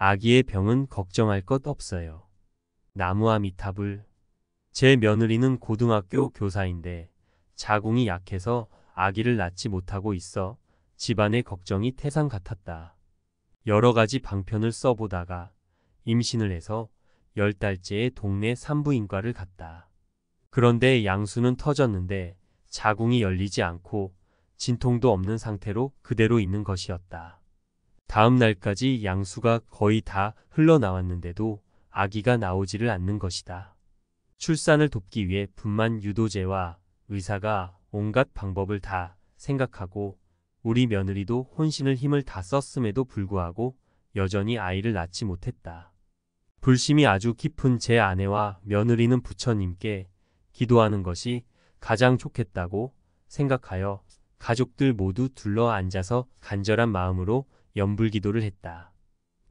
아기의 병은 걱정할 것 없어요. 나무와미타불제 며느리는 고등학교 교사인데 자궁이 약해서 아기를 낳지 못하고 있어 집안의 걱정이 태산 같았다. 여러 가지 방편을 써보다가 임신을 해서 열달째의 동네 산부인과를 갔다. 그런데 양수는 터졌는데 자궁이 열리지 않고 진통도 없는 상태로 그대로 있는 것이었다. 다음 날까지 양수가 거의 다 흘러나왔는데도 아기가 나오지를 않는 것이다. 출산을 돕기 위해 분만 유도제와 의사가 온갖 방법을 다 생각하고 우리 며느리도 혼신을 힘을 다 썼음에도 불구하고 여전히 아이를 낳지 못했다. 불심이 아주 깊은 제 아내와 며느리는 부처님께 기도하는 것이 가장 좋겠다고 생각하여 가족들 모두 둘러 앉아서 간절한 마음으로 연불 기도를 했다.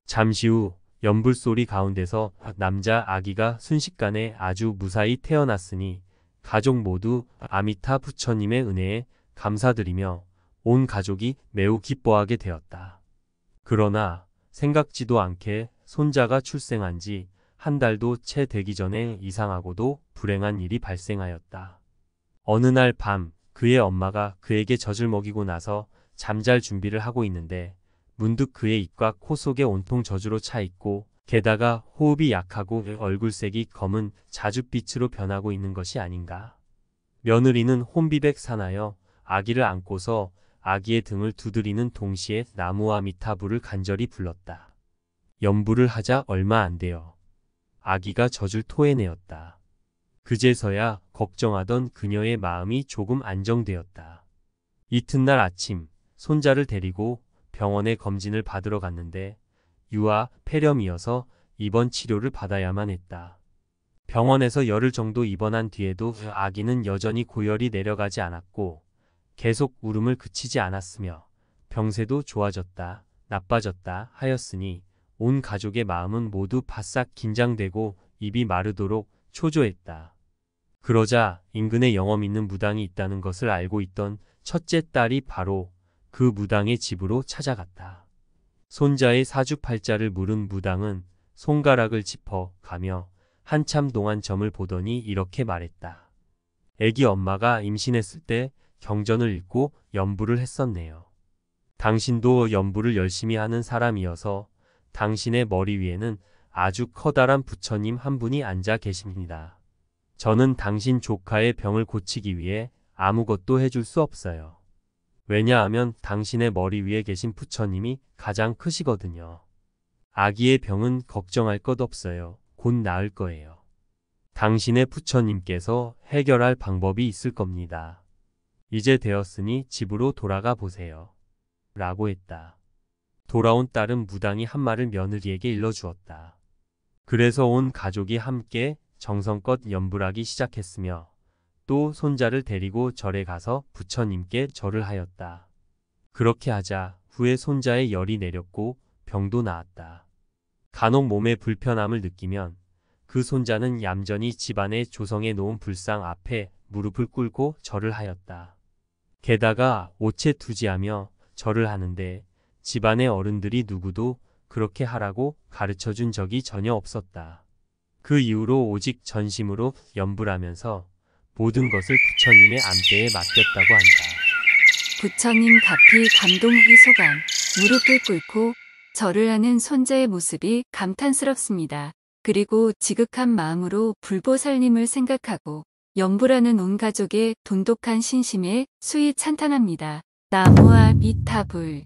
잠시 후 연불 소리 가운데서 남자 아기가 순식간에 아주 무사히 태어났으니 가족 모두 아미타 부처님의 은혜에 감사드리며 온 가족이 매우 기뻐하게 되었다. 그러나 생각지도 않게 손자가 출생한 지 한 달도 채 되기 전에 이상하고도 불행한 일이 발생하였다. 어느 날 밤 그의 엄마가 그에게 젖을 먹이고 나서 잠잘 준비를 하고 있는데 문득 그의 입과 코 속에 온통 저주로 차있고 게다가 호흡이 약하고 얼굴색이 검은 자줏빛으로 변하고 있는 것이 아닌가. 며느리는 혼비백 산하여 아기를 안고서 아기의 등을 두드리는 동시에 나무와 미타부를 간절히 불렀다. 염불을 하자 얼마 안 되어 아기가 젖을 토해내었다. 그제서야 걱정하던 그녀의 마음이 조금 안정되었다. 이튿날 아침 손자를 데리고 병원에 검진을 받으러 갔는데 유아, 폐렴이어서 입원 치료를 받아야만 했다. 병원에서 열흘 정도 입원한 뒤에도 아기는 여전히 고열이 내려가지 않았고 계속 울음을 그치지 않았으며 병세도 좋아졌다, 나빠졌다 하였으니 온 가족의 마음은 모두 바싹 긴장되고 입이 마르도록 초조했다. 그러자 인근에 영험 있는 무당이 있다는 것을 알고 있던 첫째 딸이 바로 그 무당의 집으로 찾아갔다. 손자의 사주팔자를 물은 무당은 손가락을 짚어 가며 한참 동안 점을 보더니 이렇게 말했다. 애기 엄마가 임신했을 때 경전을 읽고 연부를 했었네요. 당신도 연부를 열심히 하는 사람이어서 당신의 머리 위에는 아주 커다란 부처님 한 분이 앉아 계십니다. 저는 당신 조카의 병을 고치기 위해 아무것도 해줄 수 없어요. 왜냐하면 당신의 머리 위에 계신 부처님이 가장 크시거든요. 아기의 병은 걱정할 것 없어요. 곧 나을 거예요. 당신의 부처님께서 해결할 방법이 있을 겁니다. 이제 되었으니 집으로 돌아가 보세요. 라고 했다. 돌아온 딸은 무당이 한 말을 며느리에게 일러주었다. 그래서 온 가족이 함께 정성껏 연불하기 시작했으며 또 손자를 데리고 절에 가서 부처님께 절을 하였다. 그렇게 하자 후에 손자의 열이 내렸고 병도 나았다. 간혹 몸에 불편함을 느끼면 그 손자는 얌전히 집안에 조성해 놓은 불상 앞에 무릎을 꿇고 절을 하였다. 게다가 옷체 투지하며 절을 하는데 집안의 어른들이 누구도 그렇게 하라고 가르쳐 준 적이 전혀 없었다. 그 이후로 오직 전심으로 염불하면서 모든 것을 부처님의 안대에 맡겼다고 한다. 부처님 가피 감동 희소감, 무릎을 꿇고 절을 하는 손자의 모습이 감탄스럽습니다. 그리고 지극한 마음으로 불보살님을 생각하고 영불하는온 가족의 돈독한 신심에 수위 찬탄합니다. 나무와 미타불